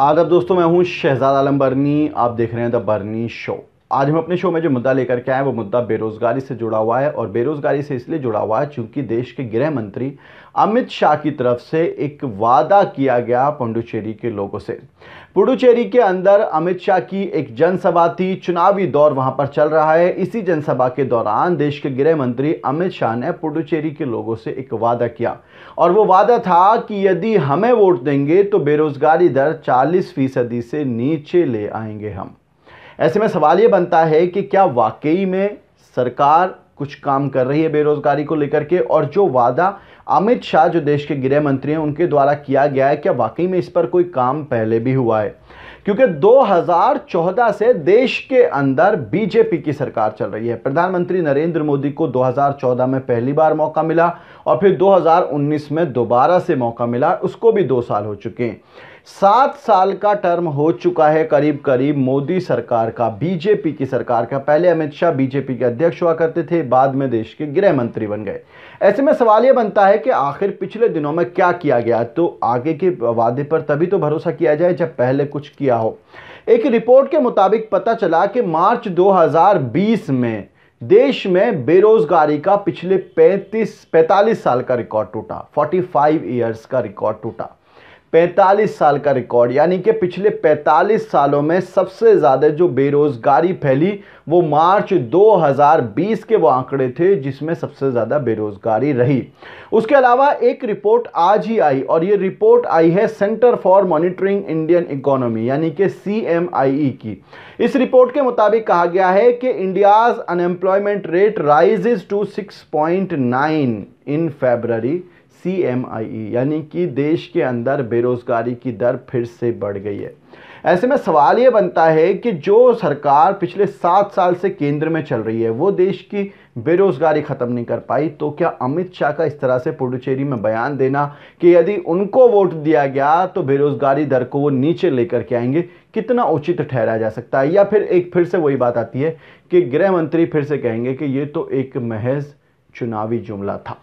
आदर दोस्तों मैं हूं शहजाद आलम बर्नी आप देख रहे हैं द बर्नी शो आज हम अपने शो में जो मुद्दा लेकर के आए वो मुद्दा बेरोजगारी से जुड़ा हुआ है और बेरोजगारी से इसलिए जुड़ा हुआ है क्योंकि देश के गृह मंत्री अमित शाह की तरफ से एक वादा किया गया पुडुचेरी के लोगों से पुडुचेरी के अंदर अमित शाह की एक जनसभा थी चुनावी दौर वहां पर चल रहा है इसी जनसभा के दौरान देश के गृह मंत्री अमित शाह ने पुडुचेरी के लोगों से एक वादा किया और वो वादा था कि यदि हमें वोट देंगे तो बेरोजगारी दर चालीस फीसदी से नीचे ले आएंगे हम ऐसे में सवाल ये बनता है कि क्या वाकई में सरकार कुछ काम कर रही है बेरोजगारी को लेकर के और जो वादा अमित शाह जो देश के गृह मंत्री हैं उनके द्वारा किया गया है क्या वाकई में इस पर कोई काम पहले भी हुआ है क्योंकि 2014 से देश के अंदर बीजेपी की सरकार चल रही है प्रधानमंत्री नरेंद्र मोदी को 2014 में पहली बार मौका मिला और फिर 2019 में दोबारा से मौका मिला उसको भी दो साल हो चुके हैं सात साल का टर्म हो चुका है करीब करीब मोदी सरकार का बीजेपी की सरकार का पहले अमित शाह बीजेपी के अध्यक्ष हुआ करते थे बाद में देश के गृह मंत्री बन गए ऐसे में सवाल यह बनता है कि आखिर पिछले दिनों में क्या किया गया तो आगे के वादे पर तभी तो भरोसा किया जाए जब पहले कुछ किया हो एक रिपोर्ट के मुताबिक पता चला कि मार्च 2020 में देश में बेरोजगारी का पिछले 35 45 साल का रिकॉर्ड टूटा 45 इयर्स का रिकॉर्ड टूटा 45 साल का रिकॉर्ड यानी कि पिछले 45 सालों में सबसे ज़्यादा जो बेरोज़गारी फैली वो मार्च 2020 के वो आंकड़े थे जिसमें सबसे ज़्यादा बेरोज़गारी रही उसके अलावा एक रिपोर्ट आज ही आई और ये रिपोर्ट आई है centre for monitoring Indian economy यानी कि सी की इस रिपोर्ट के मुताबिक कहा गया है कि India's unemployment rate rises to six in February C e, यानी कि देश के अंदर बेरोज़गारी की दर फिर से बढ़ गई है ऐसे में सवाल ये बनता है कि जो सरकार पिछले सात साल से केंद्र में चल रही है वो देश की बेरोज़गारी ख़त्म नहीं कर पाई तो क्या अमित शाह का इस तरह से पुडुचेरी में बयान देना कि यदि उनको वोट दिया गया तो बेरोज़गारी दर को वो नीचे लेकर के आएंगे कितना उचित ठहराया जा सकता है या फिर एक फिर से वही बात आती है कि गृह मंत्री फिर से कहेंगे कि ये तो एक महज चुनावी जुमला था